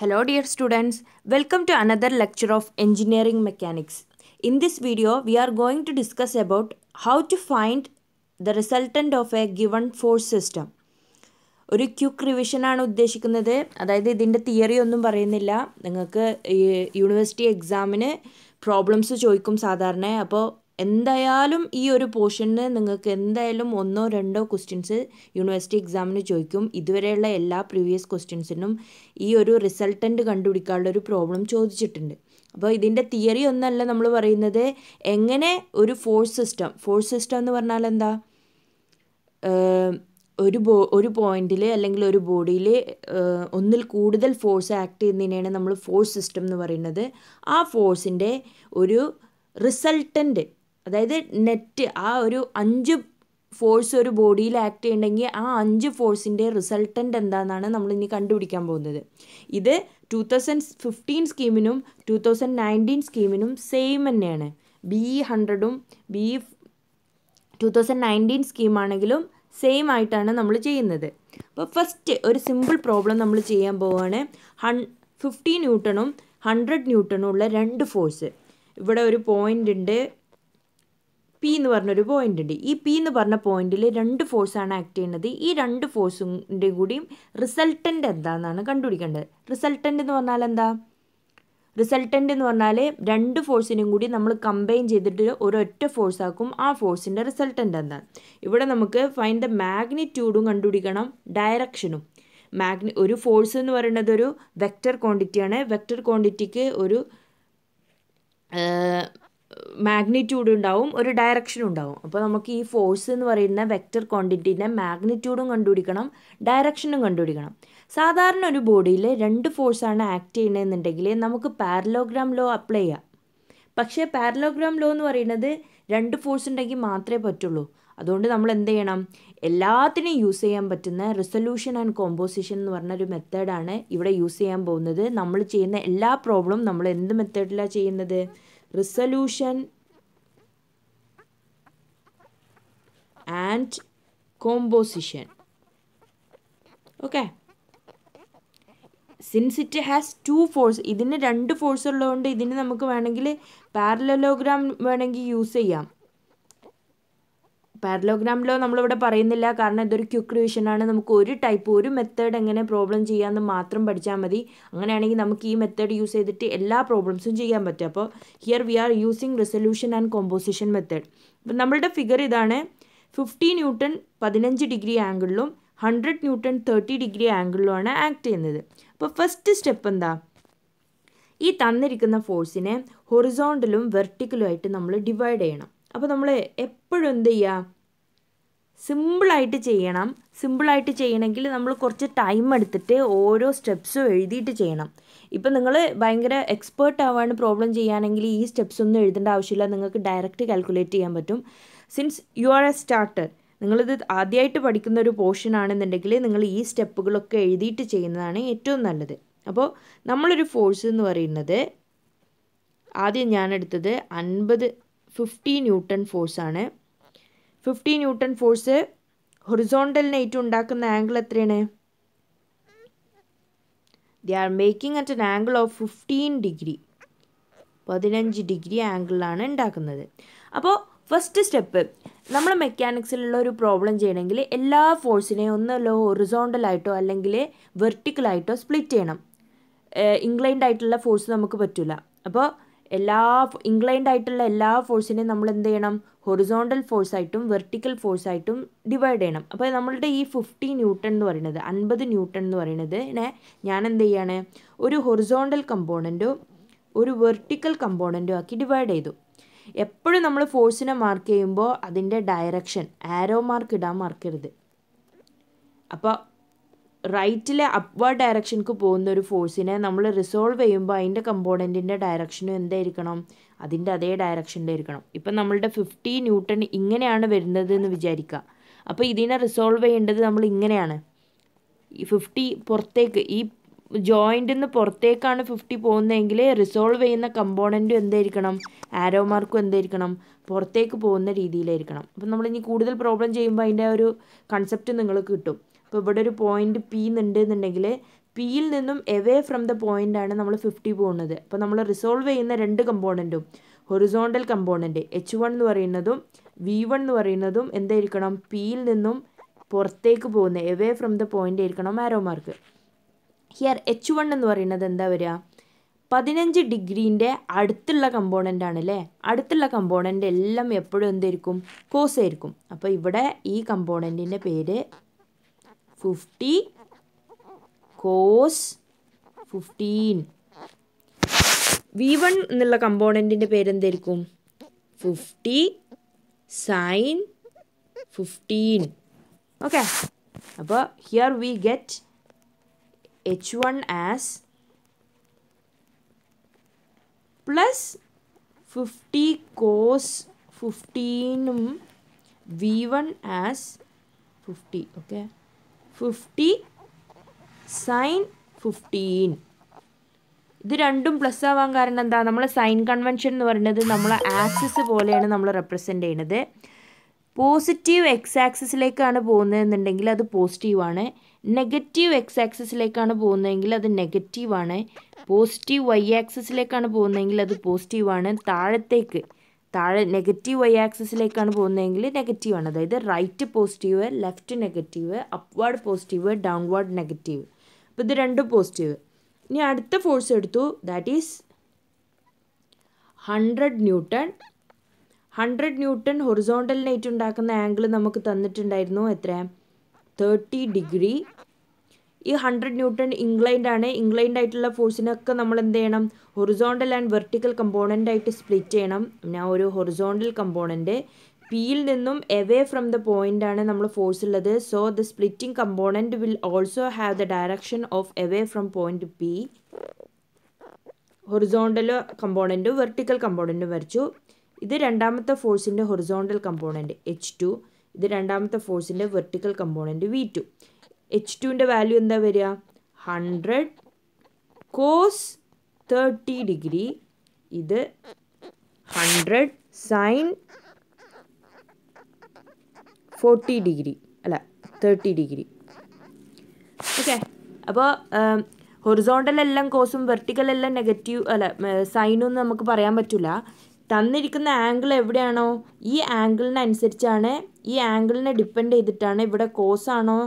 Hello dear students, welcome to another lecture of Engineering Mechanics. In this video, we are going to discuss about how to find the resultant of a given force system. ഒരു quick റിവിഷനാണ് ഉദ്ദേശിക്കുന്നത് അതായത് ഇതിൻ്റെ theory ഒന്നും പറയുന്നില്ല നിങ്ങൾക്ക് university എക്സാമിന് problems ചോദിക്കും സാധാരണ അപ്പോൾ എന്തായാലും ഈ ഒരു പോർഷന് നിങ്ങൾക്ക് എന്തായാലും ഒന്നോ രണ്ടോ ക്വസ്റ്റ്യൻസ് യൂണിവേഴ്സിറ്റി എക്സാമിന് ചോദിക്കും ഇതുവരെയുള്ള എല്ലാ പ്രീവിയസ് ക്വസ്റ്റ്യൻസിനും ഈ ഒരു റിസൾട്ടൻ്റ് കണ്ടുപിടിക്കാനുള്ള ഒരു പ്രോബ്ലം ചോദിച്ചിട്ടുണ്ട് അപ്പോൾ ഇതിൻ്റെ തിയറി ഒന്നല്ല നമ്മൾ പറയുന്നത് എങ്ങനെ ഒരു ഫോഴ്സ് സിസ്റ്റം ഫോഴ്സ് സിസ്റ്റം എന്ന് പറഞ്ഞാൽ എന്താ ഒരു ബോ ഒരു പോയിന്റിൽ അല്ലെങ്കിൽ ഒരു ബോഡിയിൽ ഒന്നിൽ കൂടുതൽ ഫോഴ്സ് ആക്ട് ചെയ്യുന്നതിനെയാണ് നമ്മൾ ഫോഴ്സ് സിസ്റ്റം എന്ന് പറയുന്നത് ആ ഫോഴ്സിൻ്റെ ഒരു റിസൾട്ടൻ്റ് അതായത് നെറ്റ് ആ ഒരു അഞ്ച് ഫോഴ്സ് ഒരു ബോഡിയിൽ ആക്ട് ചെയ്യണമെങ്കിൽ ആ അഞ്ച് ഫോഴ്സിൻ്റെ റിസൾട്ടൻ്റ് എന്താണെന്നാണ് നമ്മൾ ഇനി കണ്ടുപിടിക്കാൻ പോകുന്നത് ഇത് ടു തൗസൻഡ് ഫിഫ്റ്റീൻ സ്കീമിനും ടു തൗസൻഡ് നയൻറ്റീൻ സ്കീമിനും സെയിം തന്നെയാണ് ബി ഇ ഹൺഡ്രഡും B E two thousand nineteen സ്കീമാണെങ്കിലും സെയിം ആയിട്ടാണ് നമ്മൾ ചെയ്യുന്നത് അപ്പോൾ ഫസ്റ്റ് ഒരു സിമ്പിൾ പ്രോബ്ലം നമ്മൾ ചെയ്യാൻ പോവുകയാണ് ഹൺ ഫിഫ്റ്റി ന്യൂട്ടണും ഹൺഡ്രഡ് ന്യൂട്ടണും ഉള്ള രണ്ട് ഫോഴ്സ് ഇവിടെ ഒരു പോയിൻ്റ് ഉണ്ട് പി എന്ന് പറഞ്ഞൊരു പോയിന്റ് ഉണ്ട് ഈ പി എന്ന് പറഞ്ഞ പോയിന്റിൽ രണ്ട് ഫോഴ്സാണ് ആക്ട് ചെയ്യുന്നത് ഈ രണ്ട് ഫോഴ്സിൻ്റെ കൂടിയും റിസൾട്ടൻ്റ് എന്താണെന്നാണ് കണ്ടുപിടിക്കേണ്ടത് റിസൾട്ടൻ്റ് എന്ന് പറഞ്ഞാൽ എന്താ റിസൾട്ടൻ്റ് എന്ന് പറഞ്ഞാൽ രണ്ട് ഫോഴ്സിനും കൂടി നമ്മൾ കമ്പൈൻ ചെയ്തിട്ട് ഒരൊറ്റ ആക്കും ആ ഫോഴ്സിൻ്റെ റിസൾട്ടൻ്റ് എന്താ ഇവിടെ നമുക്ക് ഫൈൻ ദ മാഗ്നിറ്റ്യൂഡും കണ്ടുപിടിക്കണം ഡയറക്ഷനും മാഗ്നി ഒരു ഫോഴ്സ് എന്ന് പറയുന്നത് ഒരു വെക്റ്റർ ക്വാണ്ടിറ്റിയാണ് വെക്റ്റർ ക്വാണ്ടിറ്റിക്ക് ഒരു മാഗ്നിറ്റ്യൂഡ് ഉണ്ടാവും ഒരു ഡയറക്ഷൻ ഉണ്ടാവും അപ്പോൾ നമുക്ക് ഈ ഫോഴ്സ് എന്ന് പറയുന്ന വെക്റ്റർ ക്വാണ്ടിറ്റീൻ്റെ മാഗ്നിറ്റ്യൂഡും കണ്ടുപിടിക്കണം ഡയറക്ഷനും കണ്ടുപിടിക്കണം സാധാരണ ഒരു ബോഡിയിൽ രണ്ട് ഫോഴ്സാണ് ആക്ട് ചെയ്യണമെന്നുണ്ടെങ്കിൽ നമുക്ക് പാരലോഗ്രാം ലോ അപ്ലൈ ചെയ്യാം പക്ഷേ പാരലോഗ്രാം ലോ എന്ന് പറയുന്നത് രണ്ട് ഫോഴ്സ് ഉണ്ടെങ്കിൽ മാത്രമേ പറ്റുള്ളൂ അതുകൊണ്ട് നമ്മൾ എന്ത് ചെയ്യണം എല്ലാത്തിനും യൂസ് ചെയ്യാൻ പറ്റുന്ന റിസൊല്യൂഷൻ ആൻഡ് കോമ്പോസിഷൻ എന്ന് പറഞ്ഞൊരു ഒരു മെത്തേഡാണ് ഇവിടെ യൂസ് ചെയ്യാൻ പോകുന്നത് നമ്മൾ ചെയ്യുന്ന എല്ലാ പ്രോബ്ലവും നമ്മൾ എന്ത് മെത്തേഡിലാണ് ചെയ്യുന്നത് resolution and composition okay since it has two force ഇതിന് രണ്ട് ഫോഴ്സ് ഉള്ളതുകൊണ്ട് ഇതിന് നമുക്ക് വേണമെങ്കിൽ പാരലലോഗ്രാം വേണമെങ്കിൽ യൂസ് ചെയ്യാം പാരലോഗ്രാമിലോ നമ്മളിവിടെ പറയുന്നില്ല കാരണം ഇതൊരു ക്യുക്ക് ആണ് നമുക്ക് ഒരു ടൈപ്പ് ഒരു മെത്തേഡ് എങ്ങനെ പ്രോബ്ലം ചെയ്യാമെന്ന് മാത്രം പഠിച്ചാൽ മതി അങ്ങനെയാണെങ്കിൽ നമുക്ക് ഈ മെത്തേഡ് യൂസ് ചെയ്തിട്ട് എല്ലാ പ്രോബ്ലംസും ചെയ്യാൻ പറ്റും അപ്പോൾ here we are using resolution and composition method അപ്പം നമ്മളുടെ ഫിഗർ ഇതാണ് ഫിഫ്റ്റി ന്യൂട്ടൺ പതിനഞ്ച് ഡിഗ്രി ആംഗിളിലും ഹൺഡ്രഡ് ന്യൂട്ടൺ തേർട്ടി ഡിഗ്രി ആംഗിളിലുമാണ് ആക്ട് ചെയ്യുന്നത് അപ്പോൾ ഫസ്റ്റ് സ്റ്റെപ്പ് എന്താ ഈ തന്നിരിക്കുന്ന ഫോഴ്സിനെ ഹൊറിസോണ്ടലും ആയിട്ട് നമ്മൾ ഡിവൈഡ് ചെയ്യണം അപ്പോൾ നമ്മൾ എപ്പോഴും എന്ത് ചെയ്യുക സിമ്പിളായിട്ട് ചെയ്യണം സിമ്പിളായിട്ട് ചെയ്യണമെങ്കിൽ നമ്മൾ കുറച്ച് ടൈം എടുത്തിട്ട് ഓരോ സ്റ്റെപ്സും എഴുതിയിട്ട് ചെയ്യണം ഇപ്പം നിങ്ങൾ ഭയങ്കര എക്സ്പേർട്ട് ആവാണ് പ്രോബ്ലം ചെയ്യുകയാണെങ്കിൽ ഈ സ്റ്റെപ്സ് ഒന്നും എഴുതേണ്ട ആവശ്യമില്ല നിങ്ങൾക്ക് ഡയറക്റ്റ് കാൽക്കുലേറ്റ് ചെയ്യാൻ പറ്റും since you are a starter നിങ്ങളിത് ആദ്യമായിട്ട് പഠിക്കുന്ന ഒരു പോർഷൻ ആണെന്നുണ്ടെങ്കിൽ നിങ്ങൾ ഈ സ്റ്റെപ്പുകളൊക്കെ എഴുതിയിട്ട് ചെയ്യുന്നതാണ് ഏറ്റവും നല്ലത് അപ്പോൾ നമ്മളൊരു ഫോഴ്സ് എന്ന് പറയുന്നത് ആദ്യം ഞാനെടുത്തത് അൻപത് ഫിഫ്റ്റി ന്യൂട്ടൺ ഫോഴ്സാണ് fifty newton force horizontal net ഉണ്ടാക്കുന്ന ആംഗിൾ എത്രയാണ് the are making at an angle of fifteen degree പതിനഞ്ച് ഡിഗ്രി ആംഗിളിലാണ് ഉണ്ടാക്കുന്നത് അപ്പോൾ ഫസ്റ്റ് സ്റ്റെപ്പ് നമ്മൾ മെക്കാനിക്സിലുള്ള ഒരു പ്രോബ്ലം ചെയ്യണമെങ്കിൽ എല്ലാ ഫോഴ്സിനെയും ഒന്നല്ലോ ഹൊറിസോണ്ടലായിട്ടോ അല്ലെങ്കിൽ വെർട്ടിക്കലായിട്ടോ സ്പ്ലിറ്റ് ചെയ്യണം ഇൻക്ലൈൻഡ് ആയിട്ടുള്ള ഫോഴ്സ് നമുക്ക് പറ്റില്ല അപ്പോൾ എല്ലാ ഇൻക്ലൈൻഡ് ആയിട്ടുള്ള എല്ലാ ഫോഴ്സിനെയും നമ്മൾ എന്ത് ചെയ്യണം ഹൊറിസോണ്ടൽ ഫോഴ്സായിട്ടും വെർട്ടിക്കൽ ഫോഴ്സായിട്ടും ഡിവൈഡ് ചെയ്യണം അപ്പോൾ നമ്മളുടെ ഈ ഫിഫ്റ്റി ന്യൂട്ടൺ എന്ന് പറയുന്നത് അൻപത് ന്യൂട്ടൺ എന്ന് പറയുന്നത് ഞാൻ എന്ത് ചെയ്യാണ് ഒരു ഹൊറിസോണ്ടൽ കമ്പോണൻറ്റോ ഒരു വെർട്ടിക്കൽ കമ്പോണൻറ്റോ ആക്കി ഡിവൈഡ് ചെയ്തു എപ്പോഴും നമ്മൾ ഫോഴ്സിനെ മാർക്ക് ചെയ്യുമ്പോൾ അതിൻ്റെ ഡയറക്ഷൻ ആരോ മാർക്ക് ഇടാൻ മാർക്കരുത് അപ്പോൾ റൈറ്റിലെ അപ്വേർഡ് ഡയറക്ഷനിക്ക് പോകുന്ന ഒരു ഫോഴ്സിനെ നമ്മൾ റിസോൾവ് ചെയ്യുമ്പോൾ അതിൻ്റെ കമ്പോണൻറ്റിൻ്റെ ഡയറക്ഷനും എന്തായിരിക്കണം അതിൻ്റെ അതേ ഡയറക്ഷനിലായിരിക്കണം ഇപ്പം നമ്മളുടെ ഫിഫ്റ്റി ന്യൂട്ടൺ ഇങ്ങനെയാണ് വരുന്നത് എന്ന് വിചാരിക്കുക അപ്പോൾ ഇതിനെ റിസോൾവ് ചെയ്യേണ്ടത് നമ്മൾ ഇങ്ങനെയാണ് ഈ ഫിഫ്റ്റി പുറത്തേക്ക് ഈ ജോയിൻ്റിൽ നിന്ന് പുറത്തേക്കാണ് ഫിഫ്റ്റി പോകുന്നതെങ്കിൽ റിസോൾവ് ചെയ്യുന്ന കമ്പോണൻറ്റും എന്തായിരിക്കണം ആരോ മാർക്കും എന്തായിരിക്കണം പുറത്തേക്ക് പോകുന്ന രീതിയിലായിരിക്കണം അപ്പം നമ്മളിനി കൂടുതൽ പ്രോബ്ലം ചെയ്യുമ്പോൾ അതിൻ്റെ ഒരു കൺസെപ്റ്റ് നിങ്ങൾക്ക് കിട്ടും അപ്പോൾ ഇവിടെ ഒരു പോയിൻ്റ് പി എന്നുണ്ടെങ്കിൽ പിയിൽ നിന്നും എവേ ഫ്രം ദ ആണ് നമ്മൾ ഫിഫ്റ്റി പോകുന്നത് അപ്പോൾ നമ്മൾ റിസോൾവ് ചെയ്യുന്ന രണ്ട് കമ്പോണൻറ്റും ഹൊറിസോണ്ടൽ കമ്പോണൻറ്റ് എച്ച് വൺ എന്ന് പറയുന്നതും വി വൺ എന്ന് പറയുന്നതും എന്തായിരിക്കണം പിയിൽ നിന്നും പുറത്തേക്ക് പോകുന്ന എവേ ഫ്രം ദ പോയിൻ്റ് ആയിരിക്കണം arrow mark here H one എന്ന് പറയുന്നത് എന്താ വരിക പതിനഞ്ച് ഡിഗ്രീൻ്റെ അടുത്തുള്ള കമ്പോണൻ്റ് ആണ് അല്ലേ അടുത്തുള്ള കമ്പോണൻ്റ് എല്ലാം എപ്പോഴും എന്തായിരിക്കും കോസ് ആയിരിക്കും അപ്പോൾ ഇവിടെ ഈ കമ്പോണൻറ്റിൻ്റെ പേര് fifty cos fifteen V one എന്നുള്ള കമ്പോണൻറ്റിൻ്റെ പേരെന്തായിരിക്കും ഫിഫ്റ്റി സൈൻ ഫിഫ്റ്റീൻ ഓക്കെ അപ്പോൾ here we get H one as plus fifty cos ഫിഫ്റ്റീനും V one as fifty okay fifty sine fifteen ഇത് രണ്ടും പ്ലസ് ആവാൻ കാരണം എന്താ നമ്മൾ സൈൻ കൺവെൻഷൻ എന്ന് പറയുന്നത് നമ്മൾ ആക്സിസ് പോലെയാണ് നമ്മൾ റെപ്രസെൻ്റ് ചെയ്യുന്നത് പോസിറ്റീവ് എക്സ് ആക്സിസിലേക്കാണ് പോകുന്നതെന്നുണ്ടെങ്കിൽ അത് പോസിറ്റീവാണ് നെഗറ്റീവ് എക്സ് ആക്സിസിലേക്കാണ് പോകുന്നതെങ്കിൽ അത് നെഗറ്റീവാണ് പോസിറ്റീവ് വൈ ആക്സിസിലേക്കാണ് പോകുന്നതെങ്കിൽ അത് പോസിറ്റീവാണ് താഴത്തേക്ക് താഴെ നെഗറ്റീവ് വൈ ആക്സിസിലേക്കാണ് പോകുന്നതെങ്കിൽ നെഗറ്റീവ് ആണ് അതായത് right positive left negative upward positive downward negative അപ്പോൾ ഇത് രണ്ടും പോസിറ്റീവ് ഇനി അടുത്ത ഫോഴ്സ് എടുത്തു that is hundred newton hundred newton horizontal net ഉണ്ടാക്കുന്ന ആംഗിൾ നമുക്ക് തന്നിട്ടുണ്ടായിരുന്നു എത്ര തേർട്ടി ഡിഗ്രി ഈ ഹൺഡ്രഡ് ന്യൂട്ടൺ ഇംഗ്ലൈൻഡ് ആണ് ഇംഗ്ലൈൻഡ് ആയിട്ടുള്ള ഫോഴ്സിനൊക്കെ നമ്മൾ എന്ത് ചെയ്യണം ഹൊറിസോണ്ടൽ ആൻഡ് വെർട്ടിക്കൽ കമ്പോണൻ്റ് ആയിട്ട് സ്പ്ലിറ്റ് ചെയ്യണം ഞാൻ ഒരു ഹൊറിസോണ്ടൽ കമ്പോണൻ്റ് പിയിൽ നിന്നും എവേ ഫ്രം ദ പോയിൻ്റ് ആണ് നമ്മൾ ഫോഴ്സ് ഉള്ളത് so the splitting component will also have the direction of away from point P horizontal കമ്പോണൻറ്റും വെർട്ടിക്കൽ കമ്പോണൻറ്റും വരച്ചു ഇത് രണ്ടാമത്തെ ഫോഴ്സിൻ്റെ ഹൊറിസോണ്ടൽ കമ്പോണൻറ്റ് എച്ച് ടു ഇത് രണ്ടാമത്തെ ഫോഴ്സിൻ്റെ vertical component V two H ടുവിൻ്റെ വാല്യൂ എന്താ വരിക ഹൺഡ്രഡ് കോസ് തേർട്ടി ഡിഗ്രി ഇത് ഹൺഡ്രഡ് സൈൻ ഫോർട്ടി ഡിഗ്രി അല്ല തേർട്ടി ഡിഗ്രി ഓക്കെ അപ്പോൾ ഹൊറിസോണ്ടൽ എല്ലാം കോസും വെർട്ടിക്കൽ എല്ലാം നെഗറ്റീവ് അല്ല സൈനൊന്നും നമുക്ക് പറയാൻ പറ്റില്ല തന്നിരിക്കുന്ന ആംഗിൾ എവിടെയാണോ ഈ ആംഗിളിനനുസരിച്ചാണ് ഈ ആംഗിളിനെ ഡിപ്പെൻഡ് ചെയ്തിട്ടാണ് ഇവിടെ കോസാണോ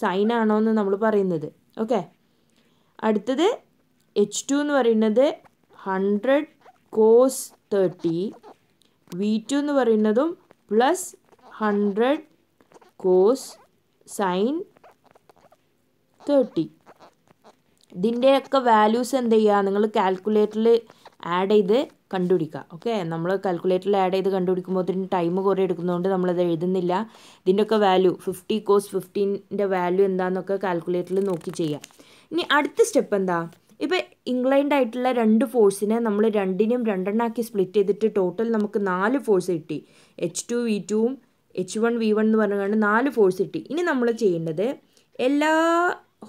സൈൻ ആണോ എന്ന് നമ്മൾ പറയുന്നത് ഓക്കെ അടുത്തത് എച്ച് ടു എന്ന് പറയുന്നത് hundred cos thirty V two എന്ന് പറയുന്നതും plus hundred cos sine thirty ഇതിൻ്റെയൊക്കെ വാല്യൂസ് എന്ത് ചെയ്യുക നിങ്ങൾ കാൽക്കുലേറ്ററിൽ ആഡ് ചെയ്ത് കണ്ടുപിടിക്കുക ഓക്കെ നമ്മൾ കാൽക്കുലേറ്ററിൽ ആഡ് ചെയ്ത് കണ്ടുപിടിക്കുമ്പോൾ അതിന് ടൈം കുറേ എടുക്കുന്നതുകൊണ്ട് നമ്മളത് എഴുതുന്നില്ല ഇതിൻ്റെയൊക്കെ വാല്യൂ ഫിഫ്റ്റി കോസ് ഫിഫ്റ്റീൻ്റെ വാല്യൂ എന്താണെന്നൊക്കെ കാൽക്കുലേറ്ററിൽ നോക്കി ചെയ്യാം ഇനി അടുത്ത സ്റ്റെപ്പ് എന്താ ഇപ്പോൾ ഇംഗ്ലണ്ടായിട്ടുള്ള ആയിട്ടുള്ള രണ്ട് ഫോഴ്സിനെ നമ്മൾ രണ്ടിനെയും രണ്ടെണ്ണാക്കി സ്പ്ലിറ്റ് ചെയ്തിട്ട് ടോട്ടൽ നമുക്ക് നാല് ഫോഴ്സ് കിട്ടി എച്ച് ടു വി ടുവും എച്ച് വൺ വി വൺ എന്ന് പറഞ്ഞുകൊണ്ട് നാല് ഫോഴ്സ് കിട്ടി ഇനി നമ്മൾ ചെയ്യേണ്ടത് എല്ലാ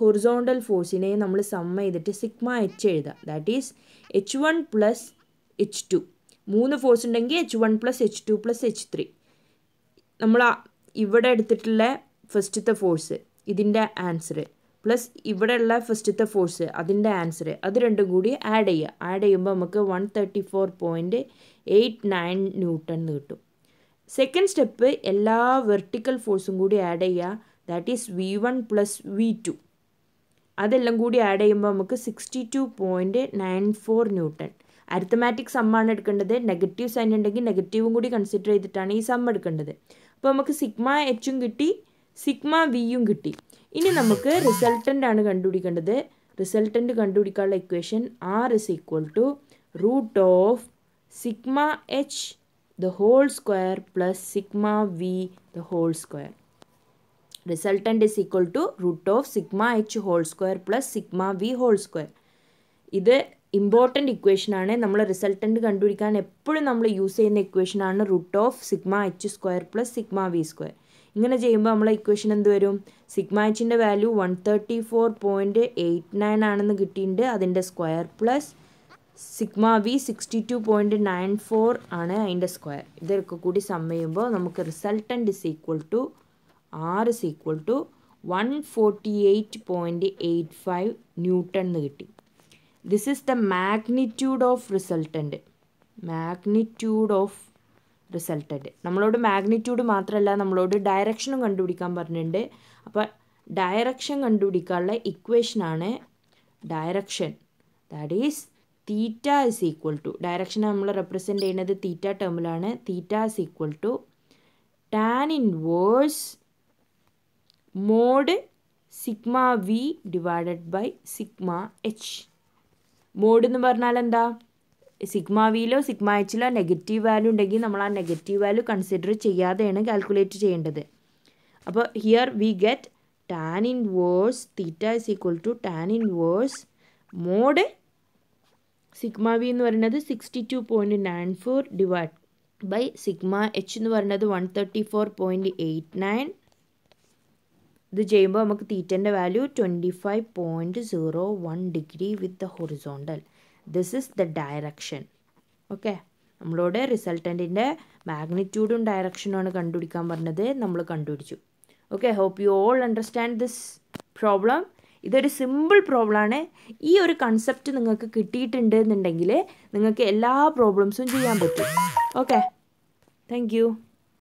ഹൊറിസോണ്ടൽ ഫോഴ്സിനെ നമ്മൾ സം ചെയ്തിട്ട് സിഗ്മ എച്ച് എഴുതാം that is H one plus H two മൂന്ന് ഫോഴ്സ് ഉണ്ടെങ്കിൽ H one plus H two plus H three നമ്മൾ ഇവിടെ എടുത്തിട്ടുള്ള ഫസ്റ്റത്തെ ഫോഴ്സ് ഇതിൻ്റെ ആൻസർ പ്ലസ് ഇവിടെയുള്ള ഫസ്റ്റത്തെ ഫോഴ്സ് അതിൻ്റെ ആൻസർ അത് രണ്ടും കൂടി ആഡ് ചെയ്യുക ആഡ് ചെയ്യുമ്പോൾ നമുക്ക് one thirty four point eight nine newton എന്ന് കിട്ടും സെക്കൻഡ് സ്റ്റെപ്പ് എല്ലാ വെർട്ടിക്കൽ ഫോഴ്സും കൂടി ആഡ് ചെയ്യുക that is V one plus V two അതെല്ലാം കൂടി ആഡ് ചെയ്യുമ്പോൾ നമുക്ക് sixty two point nine four newton arithmetic സമ്മാണ് എടുക്കേണ്ടത് നെഗറ്റീവ് സൈൻ ഉണ്ടെങ്കിൽ നെഗറ്റീവും കൂടി കൺസിഡർ ചെയ്തിട്ടാണ് ഈ സം എടുക്കേണ്ടത് അപ്പോൾ നമുക്ക് സിഗ്മ എച്ചും കിട്ടി സിഗ്മ വിയും കിട്ടി ഇനി നമുക്ക് റിസൾട്ടൻ്റ് ആണ് കണ്ടുപിടിക്കേണ്ടത് റിസൾട്ടൻ്റ് കണ്ടുപിടിക്കാനുള്ള equation R is equal to root of sigma H the whole square plus sigma V the whole square resultant is equal to root of sigma H whole square plus sigma V whole square ഇത് important ഇക്വേഷനാണ് നമ്മൾ resultant കണ്ടുപിടിക്കാൻ എപ്പോഴും നമ്മൾ use ചെയ്യുന്ന ഇക്വേഷനാണ് root of sigma H square plus sigma V square ഇങ്ങനെ ചെയ്യുമ്പോൾ നമ്മളെ ഇക്വേഷൻ എന്ത് വരും സിഗ്മ എച്ചിൻ്റെ value one thirty four point eight nine ആണെന്ന് കിട്ടിയിട്ടുണ്ട് അതിൻ്റെ square plus sigma V sixty two point nine four ആണ് അതിൻ്റെ സ്ക്വയർ ഇതൊക്കെ കൂടി സം ചെയ്യുമ്പോൾ നമുക്ക് resultant is equal to R is equal to one forty eight point eight five newton എന്ന് കിട്ടി this is the magnitude of resultant magnitude of resultant നമ്മളോട് magnitude മാത്രമല്ല നമ്മളോട് ഡയറക്ഷനും കണ്ടുപിടിക്കാൻ പറഞ്ഞിട്ടുണ്ട് അപ്പം ഡയറക്ഷൻ കണ്ടുപിടിക്കാനുള്ള ഇക്വേഷനാണ് direction that is theta is equal to direction നമ്മൾ റെപ്രസെൻ്റ് ചെയ്യുന്നത് തീറ്റ ടേമിലാണ് theta is equal to tan inverse mod sigma V divided by sigma H mod എന്ന് പറഞ്ഞാൽ എന്താ സിഗ്മ വിയിലോ സിഗ്മ എച്ചിലോ നെഗറ്റീവ് വാല്യൂ ഉണ്ടെങ്കിൽ നമ്മൾ ആ നെഗറ്റീവ് വാല്യൂ കൺസിഡർ ചെയ്യാതെയാണ് കാൽക്കുലേറ്റ് ചെയ്യേണ്ടത് അപ്പോൾ here we get tan inverse theta is equal to tan inverse mod sigma V എന്ന് പറയുന്നത് sixty two point nine four divide by sigma H എന്ന് പറയുന്നത് one thirty four point eight nine ഇത് ചെയ്യുമ്പോൾ നമുക്ക് തീറ്റൻ്റെ value twenty five point zero one degree with the horizontal this is the direction okay നമ്മളോട് റിസൾട്ടൻറ്റിൻ്റെ മാഗ്നിറ്റ്യൂഡും ആണ് കണ്ടുപിടിക്കാൻ പറഞ്ഞത് നമ്മൾ കണ്ടുപിടിച്ചു okay hope you all understand this problem ഇതൊരു സിമ്പിൾ പ്രോബ്ലമാണ് ഈ ഒരു കൺസെപ്റ്റ് നിങ്ങൾക്ക് കിട്ടിയിട്ടുണ്ട് എന്നുണ്ടെങ്കിൽ നിങ്ങൾക്ക് എല്ലാ പ്രോബ്ലംസും ചെയ്യാൻ പറ്റും ഓക്കെ താങ്ക്